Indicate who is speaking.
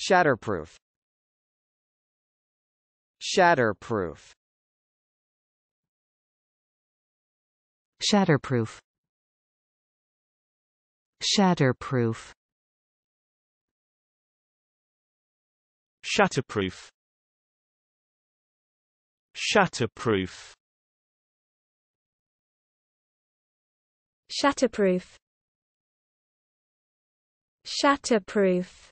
Speaker 1: Shatterproof Shatterproof Shatterproof Shatterproof Shatterproof Shatterproof Shatterproof Shatterproof